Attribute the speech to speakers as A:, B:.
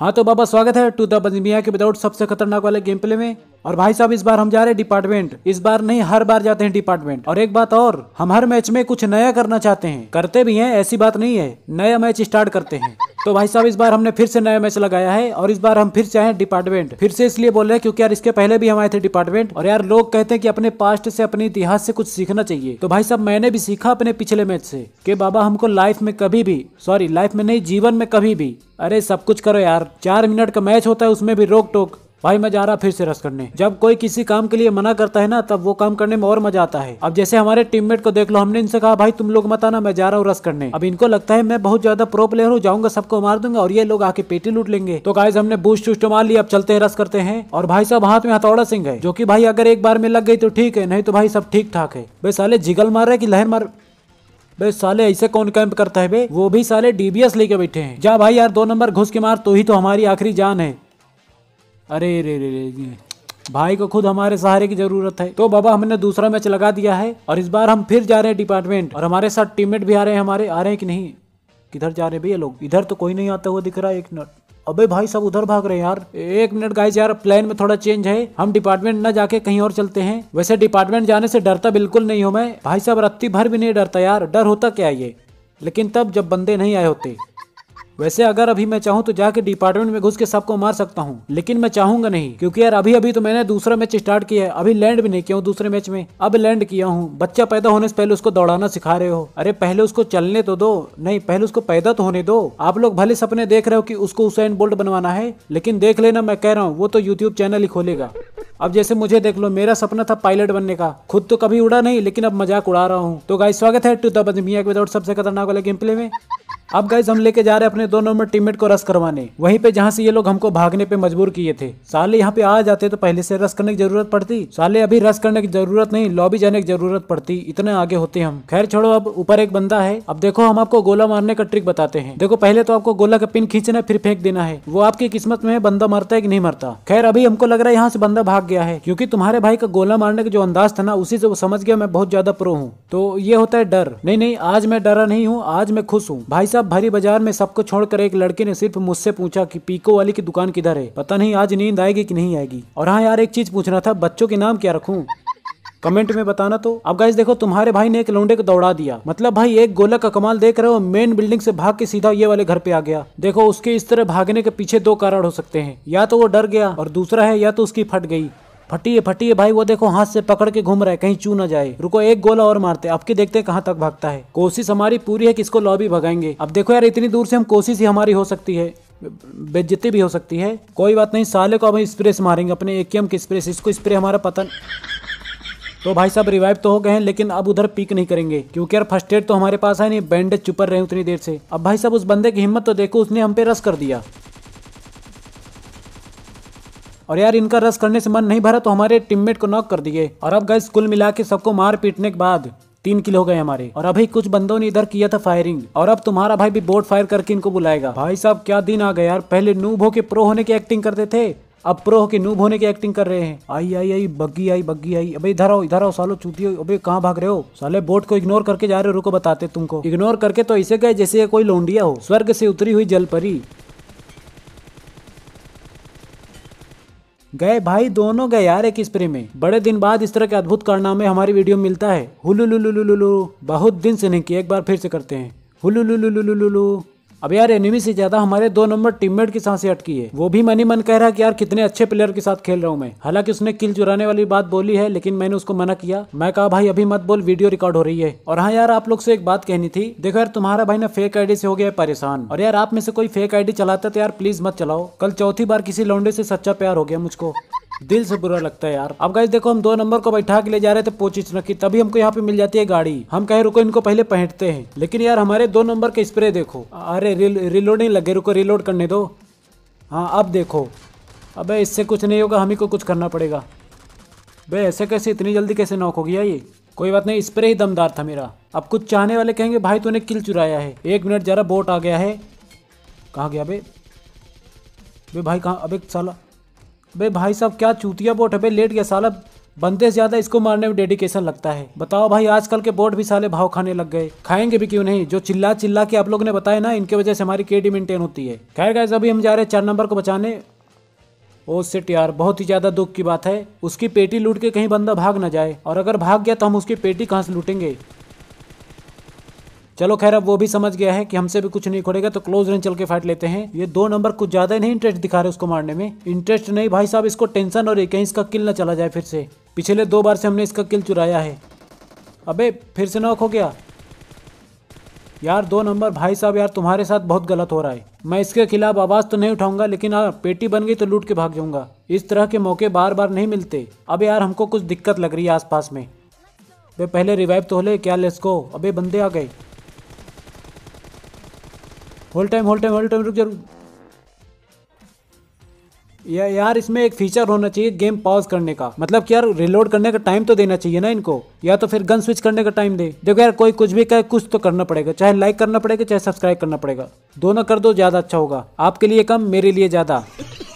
A: हाँ तो बाबा स्वागत है टू द बजमिया के विदाउट सबसे खतरनाक वाले गेम प्ले में और भाई साहब इस बार हम जा रहे हैं डिपार्टमेंट इस बार नहीं हर बार जाते हैं डिपार्टमेंट और एक बात और हम हर मैच में कुछ नया करना चाहते हैं करते भी हैं ऐसी बात नहीं है नया मैच स्टार्ट करते हैं तो भाई साहब इस बार हमने फिर से नया मैच लगाया है और इस बार हम फिर से आए डिपार्टमेंट फिर से इसलिए बोल रहे हैं क्योंकि यार इसके पहले भी हम आए थे डिपार्टमेंट और यार लोग कहते हैं कि अपने पास्ट से अपने इतिहास से कुछ सीखना चाहिए तो भाई साहब मैंने भी सीखा अपने पिछले मैच से कि बाबा हमको लाइफ में कभी भी सॉरी लाइफ में नहीं जीवन में कभी भी अरे सब कुछ करो यार चार मिनट का मैच होता है उसमें भी रोक टोक भाई मैं जा रहा फिर से रस करने जब कोई किसी काम के लिए मना करता है ना तब वो काम करने में और मजा आता है अब जैसे हमारे टीममेट को देख लो हमने इनसे कहा भाई तुम लोग मत आना मैं जा रहा हूँ रस करने अब इनको लगता है मैं बहुत ज्यादा प्रो प्लेयर हूँ जाऊंगा सबको मार दूंगा और ये लोग आके पेटी लूट लेंगे तो गाइज हमने बूस्ट चूस्ट मार लिया अब चलते हैं रस करते हैं और भाई साहब हाथ में हथौड़ा सिंह है जो की भाई अगर एक बार में लग गई तो ठीक है नहीं तो भाई सब ठीक ठाक है भाई साले जिगल मार रहे की लहर मार बे साले ऐसे कौन कैंप करता है बे वो भी साले डीबीएस लेके बैठे हैं जा भाई यार दो नंबर घुस के मार तो ही तो हमारी आखिरी जान है अरे रे रे रे, रे भाई को खुद हमारे सहारे की जरूरत है तो बाबा हमने दूसरा मैच लगा दिया है और इस बार हम फिर जा रहे हैं डिपार्टमेंट और हमारे साथ टीममेट भी आ रहे हैं हमारे आ रहे हैं कि नहीं किधर जा रहे भैया लोग इधर तो कोई नहीं आता हुआ दिख रहा है एक मिनट अबे भाई सब उधर भाग रहे हैं यार एक मिनट गाइस यार प्लान में थोड़ा चेंज है हम डिपार्टमेंट ना जाके कहीं और चलते हैं वैसे डिपार्टमेंट जाने से डरता बिल्कुल नहीं हूँ मैं भाई साहब रत्ती भर भी नहीं डरता यार डर होता क्या ये लेकिन तब जब बंदे नहीं आए होते वैसे अगर अभी मैं चाहूँ तो जाके डिपार्टमेंट में घुस के सबको मार सकता हूँ लेकिन मैं चाहूंगा नहीं क्योंकि यार अभी अभी तो मैंने दूसरा मैच स्टार्ट किया है अभी लैंड भी नहीं किया हूँ दूसरे मैच में अब लैंड किया हूँ बच्चा पैदा होने से पहले उसको दौड़ाना सिखा रहे हो अरे पहले उसको चलने तो दो नहीं पहले उसको पैदा तो होने दो आप लोग भले सपने देख रहे हो की उसको उसे बोल्ट बनवाना है लेकिन देख लेना मैं कह रहा हूँ वो तो यूट्यूब चैनल ही खोलेगा अब जैसे मुझे देख लो मेरा सपना था पायलट बनने का खुद तो कभी उड़ा नहीं लेकिन अब मजाक उड़ा रहा हूँ तो गाय स्वागत है टू द विदाउट सबसे खतरनाक वाले गेम प्ले में अब गाइज हम लेके जा रहे हैं अपने दो नंबर टीममेट को रस करवाने वहीं पे जहाँ से ये लोग हमको भागने पे मजबूर किए थे साले यहाँ पे आ जाते तो पहले से रस करने की जरूरत पड़ती साले अभी रस करने की जरूरत नहीं लॉबी जाने की जरूरत पड़ती इतने आगे होते हम खैर छोड़ो अब ऊपर एक बंदा है अब देखो हम आपको गोला मारने का ट्रिक बताते हैं देखो पहले तो आपको गोला का पिन खींचना फिर फेंक देना है वो आपकी किस्मत में बंदा मरता है की नहीं मरता खैर अभी हमको लग रहा है यहाँ से बंदा भाग गया है क्यूँकी तुम्हारे भाई का गोला मारने का जो अंदाज था ना उसी से वो समझ गया मैं बहुत ज्यादा प्रो हूँ तो ये होता है डर नहीं नहीं आज मैं डरा नहीं हूँ आज मैं खुश हूँ भाई साहब भारी बाजार में सबको छोड़कर एक लड़के ने सिर्फ मुझसे पूछा कि पीको वाली की दुकान किधर है पता नहीं आज नींद आएगी कि नहीं आएगी और हाँ यार एक चीज पूछना था बच्चों के नाम क्या रखूं कमेंट में बताना तो अब गाइस देखो तुम्हारे भाई ने एक लौंडे को दौड़ा दिया मतलब भाई एक गोला का कमाल देख रहे हो मेन बिल्डिंग से भाग के सीधा ये वाले घर पे आ गया देखो उसके इस तरह भागने के पीछे दो कारण हो सकते हैं या तो वो डर गया और दूसरा है या तो उसकी फट गई फटिए फटिए भाई वो देखो हाथ से पकड़ के घूम रहा है कहीं चू ना जाए रुको एक गोला और मारते अब के देखते कहाँ तक भागता है कोशिश हमारी पूरी है किसको लॉबी भगाएंगे अब देखो यार इतनी दूर से हम कोशिश ही हमारी हो सकती है बेजती भी हो सकती है कोई बात नहीं साले को हम स्प्रे से मारेंगे अपने एक के स्प्रे से इसको स्प्रे हमारा पतन तो भाई साहब रिवाइव तो हो गए हैं लेकिन अब उधर पीक नहीं करेंगे क्योंकि यार फर्स्ट एड तो हमारे पास है नहीं बैंडेज चुपर रहे उतनी देर से अब भाई साहब उस बंदे की हिम्मत तो देखो उसने हम पे रस कर दिया और यार इनका रस करने से मन नहीं भरा तो हमारे टीममेट को नॉक कर दिए और अब गए कुल मिला के सबको मार पीटने के बाद तीन किलो हो गए हमारे और अभी कुछ बंदों ने इधर किया था फायरिंग और अब तुम्हारा भाई भी बोट फायर करके इनको बुलाएगा भाई साहब क्या दिन आ गया यार पहले नूब होके प्रो होने की एक्टिंग करते थे अब प्रो होके नूब होने की एक्टिंग कर रहे हैं आई आई आई बग्गी आई बग्गी आई अबे इधर आओ इधर आओ सालो चूती हो अबे कहाँ भाग रहे हो साले बोट को इग्नोर करके जा रहे हो रुको बताते तुमको इग्नोर करके तो ऐसे गए जैसे कोई लोंडिया हो स्वर्ग से उतरी हुई जलपरी गए भाई दोनों गए यार एक स्प्रे में बड़े दिन बाद इस तरह के अद्भुत कारनामे हमारी वीडियो मिलता है हुलू बहुत दिन से नहीं किया एक बार फिर से करते हैं हुलू अब यार एनिमी से ज्यादा हमारे दो नंबर टीममेट की सांसें अटकी है वो भी मन ही मन कह रहा है कि यार कितने अच्छे प्लेयर के साथ खेल रहा हूँ मैं हालांकि उसने किल चुराने वाली बात बोली है लेकिन मैंने उसको मना किया मैं कहा भाई अभी मत बोल वीडियो रिकॉर्ड हो रही है और हाँ यार आप लोग से एक बात कहनी थी देखो यार तुम्हारा भाई ना फेक आईडी से हो गया है परेशान और यार आप में से कोई फेक आईडी चलाता तो यार प्लीज मत चलाओ कल चौथी बार किसी लौंडे से सच्चा प्यार हो गया मुझको दिल से बुरा लगता है यार अब गाइस देखो हम दो नंबर को बैठा के ले जा रहे थे पोचिस नकी तभी हमको यहाँ पे मिल जाती है गाड़ी हम कहे रुको इनको पहले पहनते हैं लेकिन यार हमारे दो नंबर के स्प्रे देखो अरे रिलोड नहीं लगे रुको रिलोड करने दो हाँ अब देखो अब इससे कुछ नहीं होगा हम ही को कुछ करना पड़ेगा बे ऐसे कैसे इतनी जल्दी कैसे नॉक हो गया ये कोई बात नहीं स्प्रे ही दमदार था मेरा अब कुछ चाहने वाले कहेंगे भाई तूने किल चुराया है एक मिनट जरा बोट आ गया है कहाँ गया बे बे भाई कहाँ अबे साला भाई भाई साहब क्या चूतिया बोट है भाई लेट गया साला बंदे से ज़्यादा इसको मारने में डेडिकेशन लगता है बताओ भाई आजकल के बोट भी साले भाव खाने लग गए खाएंगे भी क्यों नहीं जो चिल्ला चिल्ला के आप लोगों ने बताया ना इनके वजह से हमारी केडी मेंटेन होती है खैर गैस अभी हम जा रहे हैं चार नंबर को बचाने ओ सेट यार बहुत ही ज़्यादा दुख की बात है उसकी पेटी लूट के कहीं बंदा भाग ना जाए और अगर भाग गया तो हम उसकी पेटी कहाँ से लूटेंगे चलो खैर अब वो भी समझ गया है कि हमसे भी कुछ नहीं खोड़ेगा तो क्लोज रेंज चल के फाइट लेते हैं ये दो नंबर कुछ ज्यादा नहीं इंटरेस्ट दिखा रहे उसको मारने में इंटरेस्ट नहीं भाई साहब इसको टेंशन और कहीं इसका किल ना चला जाए फिर से पिछले दो बार से हमने इसका किल चुराया है अबे फिर से नॉक हो गया यार दो नंबर भाई साहब यार तुम्हारे साथ बहुत गलत हो रहा है मैं इसके खिलाफ आवाज़ तो नहीं उठाऊंगा लेकिन हाँ पेटी बन गई तो लूट के भाग जाऊंगा इस तरह के मौके बार बार नहीं मिलते अब यार हमको कुछ दिक्कत लग रही है आसपास में वे पहले रिवाइव तो हो ले क्या लेस को अबे बंदे आ गए whole time whole time whole time रुक जरूर या यार इसमें एक फीचर होना चाहिए गेम पॉज करने का मतलब कि यार रिलोड करने का टाइम तो देना चाहिए ना इनको या तो फिर गन स्विच करने का टाइम दे देखो यार कोई कुछ भी कहे कुछ तो करना पड़ेगा चाहे लाइक करना पड़ेगा चाहे सब्सक्राइब करना पड़ेगा दोनों कर दो ज़्यादा अच्छा होगा आपके लिए कम मेरे लिए ज़्यादा